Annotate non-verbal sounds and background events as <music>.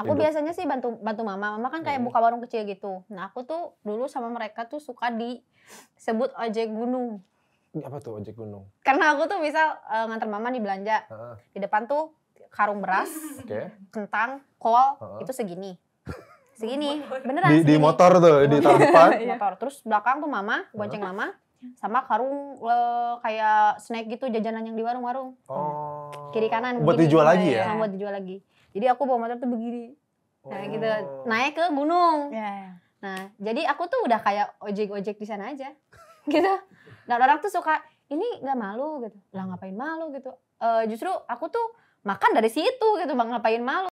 Aku hidup. biasanya sih bantu bantu mama. Mama kan kayak hmm. buka warung kecil gitu. Nah, aku tuh dulu sama mereka tuh suka disebut ojek gunung. Apa tuh ojek gunung? Karena aku tuh bisa uh, eh, nganter mama di belanja. Uh. Di depan tuh karung beras, okay. kentang, kol, uh. itu segini. <laughs> Segini, beneran di, segini. di motor tuh, di iya, depan. Iya. motor. Terus belakang tuh mama, bonceng uh. mama sama karung uh, kayak snack gitu jajanan yang di warung-warung. Oh kiri kanan buat gini, dijual gitu. lagi ya nah, buat dijual lagi jadi aku bawa motor tuh begini nah oh. gitu naik ke gunung yeah. nah jadi aku tuh udah kayak ojek ojek di sana aja <laughs> gitu nah orang tuh suka ini nggak malu gitu lah ngapain malu gitu uh, justru aku tuh makan dari situ gitu bang ngapain malu